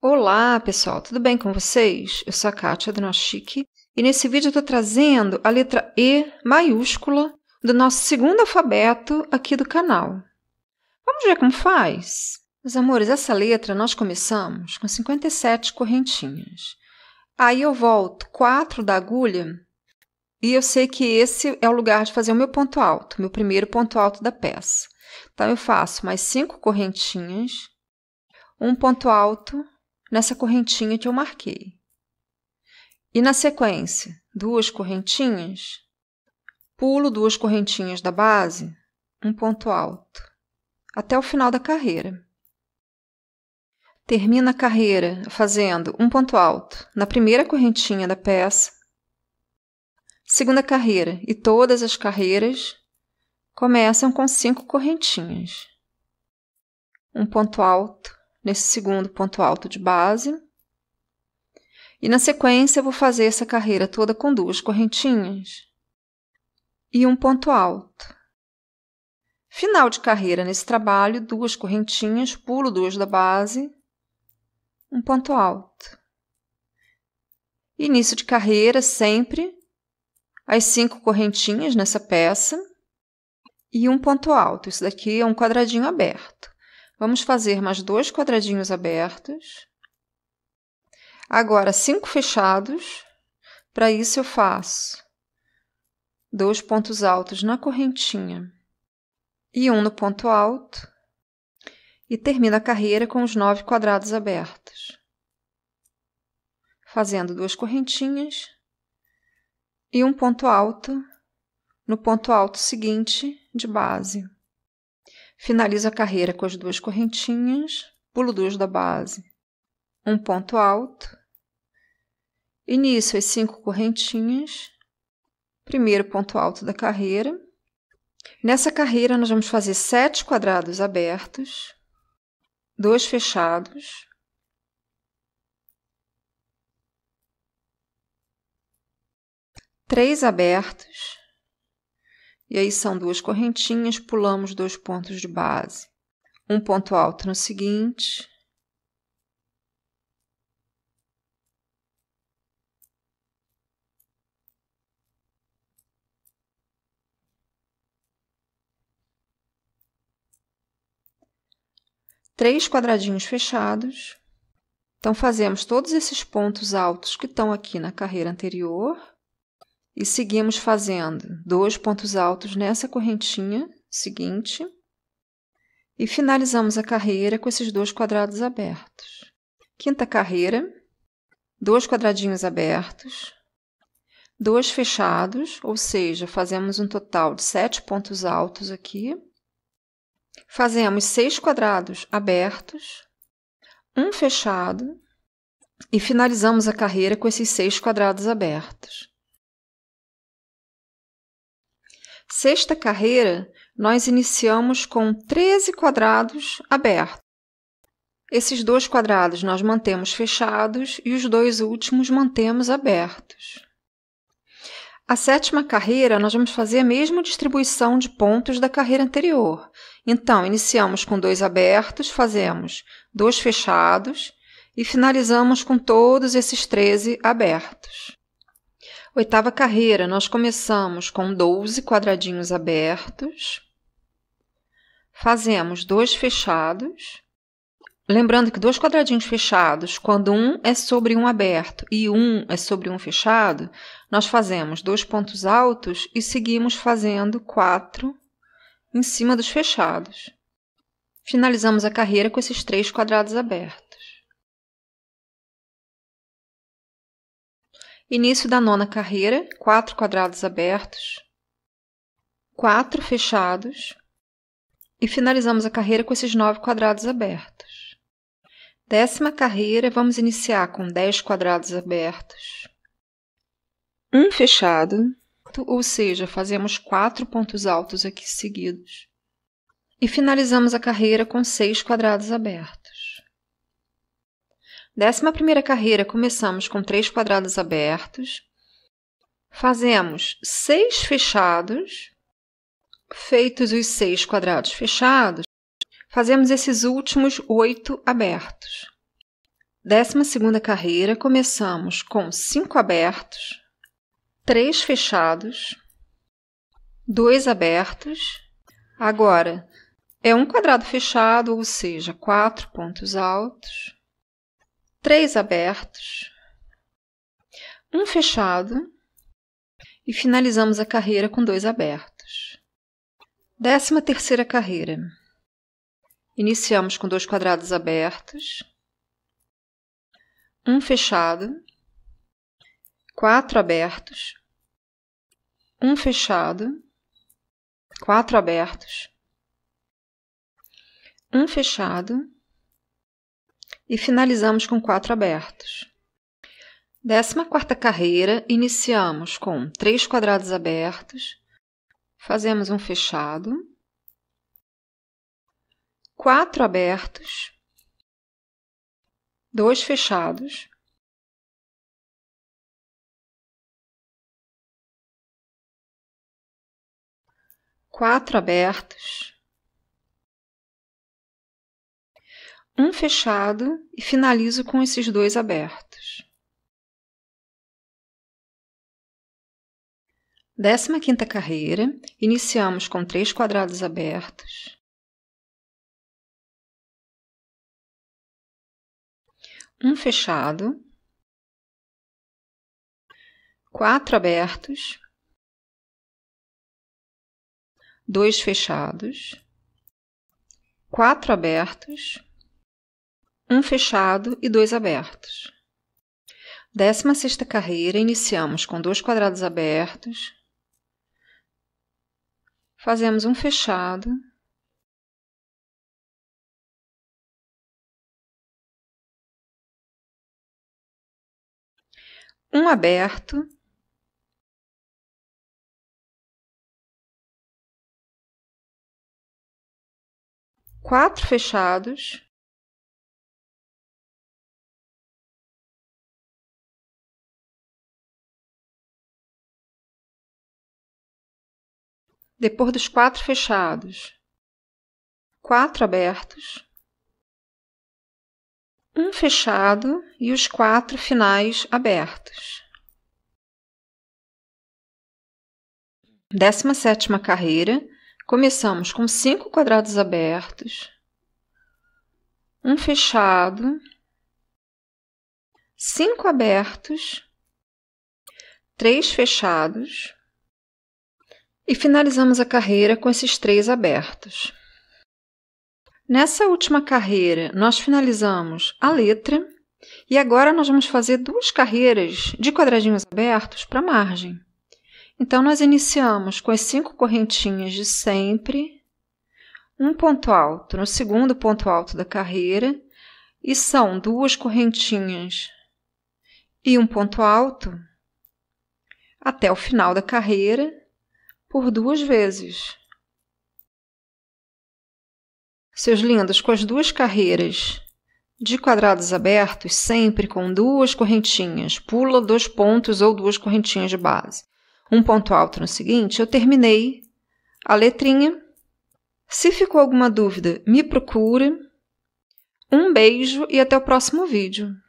Olá, pessoal, tudo bem com vocês? Eu sou a Kátia do Chique e nesse vídeo eu estou trazendo a letra E maiúscula do nosso segundo alfabeto aqui do canal. Vamos ver como faz? Meus amores, essa letra nós começamos com 57 correntinhas. Aí eu volto 4 da agulha e eu sei que esse é o lugar de fazer o meu ponto alto, meu primeiro ponto alto da peça. Então eu faço mais 5 correntinhas, um ponto alto nessa correntinha que eu marquei. E na sequência, duas correntinhas, pulo duas correntinhas da base, um ponto alto, até o final da carreira. Termina a carreira fazendo um ponto alto na primeira correntinha da peça, segunda carreira e todas as carreiras começam com cinco correntinhas. Um ponto alto, nesse segundo ponto alto de base. E na sequência, eu vou fazer essa carreira toda com duas correntinhas e um ponto alto. Final de carreira nesse trabalho, duas correntinhas, pulo duas da base, um ponto alto. Início de carreira sempre as cinco correntinhas nessa peça e um ponto alto. Isso daqui é um quadradinho aberto. Vamos fazer mais dois quadradinhos abertos. Agora, cinco fechados. Para isso, eu faço dois pontos altos na correntinha e um no ponto alto. E termino a carreira com os nove quadrados abertos. Fazendo duas correntinhas e um ponto alto no ponto alto seguinte de base. Finalizo a carreira com as duas correntinhas, pulo duas da base, um ponto alto, inicio as cinco correntinhas, primeiro ponto alto da carreira. Nessa carreira, nós vamos fazer sete quadrados abertos, dois fechados, três abertos, e aí são duas correntinhas, pulamos dois pontos de base. Um ponto alto no seguinte. Três quadradinhos fechados. Então, fazemos todos esses pontos altos que estão aqui na carreira anterior. E seguimos fazendo dois pontos altos nessa correntinha seguinte. E finalizamos a carreira com esses dois quadrados abertos. Quinta carreira, dois quadradinhos abertos, dois fechados, ou seja, fazemos um total de sete pontos altos aqui. Fazemos seis quadrados abertos, um fechado e finalizamos a carreira com esses seis quadrados abertos. sexta carreira, nós iniciamos com 13 quadrados abertos. Esses dois quadrados nós mantemos fechados e os dois últimos mantemos abertos. A sétima carreira, nós vamos fazer a mesma distribuição de pontos da carreira anterior. Então, iniciamos com dois abertos, fazemos dois fechados e finalizamos com todos esses 13 abertos. Oitava carreira, nós começamos com 12 quadradinhos abertos. Fazemos dois fechados. Lembrando que dois quadradinhos fechados, quando um é sobre um aberto e um é sobre um fechado, nós fazemos dois pontos altos e seguimos fazendo quatro em cima dos fechados. Finalizamos a carreira com esses três quadrados abertos. Início da nona carreira, quatro quadrados abertos, quatro fechados, e finalizamos a carreira com esses nove quadrados abertos. Décima carreira, vamos iniciar com dez quadrados abertos, um fechado, ou seja, fazemos quatro pontos altos aqui seguidos. E finalizamos a carreira com seis quadrados abertos. Décima primeira carreira, começamos com três quadrados abertos. Fazemos seis fechados. Feitos os seis quadrados fechados, fazemos esses últimos oito abertos. Décima segunda carreira, começamos com cinco abertos, três fechados, dois abertos. Agora, é um quadrado fechado, ou seja, quatro pontos altos três abertos, um fechado e finalizamos a carreira com dois abertos. Décima terceira carreira. Iniciamos com dois quadrados abertos, um fechado, quatro abertos, um fechado, quatro abertos, um fechado e finalizamos com quatro abertos. Décima quarta carreira, iniciamos com três quadrados abertos, fazemos um fechado, quatro abertos, dois fechados, quatro abertos, um fechado e finalizo com esses dois abertos. Décima quinta carreira, iniciamos com três quadrados abertos. Um fechado. Quatro abertos. Dois fechados. Quatro abertos um fechado e dois abertos. Décima sexta carreira, iniciamos com dois quadrados abertos, fazemos um fechado, um aberto, quatro fechados, depois dos quatro fechados, quatro abertos, um fechado e os quatro finais abertos. Décima sétima carreira, começamos com cinco quadrados abertos, um fechado, cinco abertos, três fechados e finalizamos a carreira com esses três abertos. Nessa última carreira, nós finalizamos a letra e agora nós vamos fazer duas carreiras de quadradinhos abertos para a margem. Então, nós iniciamos com as cinco correntinhas de sempre, um ponto alto no segundo ponto alto da carreira, e são duas correntinhas e um ponto alto até o final da carreira, por duas vezes. Seus lindos, com as duas carreiras de quadrados abertos, sempre com duas correntinhas, pula dois pontos ou duas correntinhas de base. Um ponto alto no seguinte, eu terminei a letrinha. Se ficou alguma dúvida, me procure. Um beijo e até o próximo vídeo.